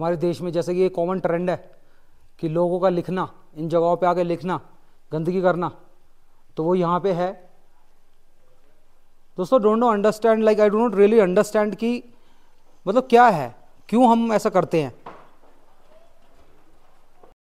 हमारे देश में जैसे कि ये कॉमन ट्रेंड है कि लोगों का लिखना इन जगहों पे आके लिखना गंदगी करना तो वो यहाँ पे है दोस्तों don't know understand like I don't really understand कि मतलब क्या है क्यों हम ऐसा करते हैं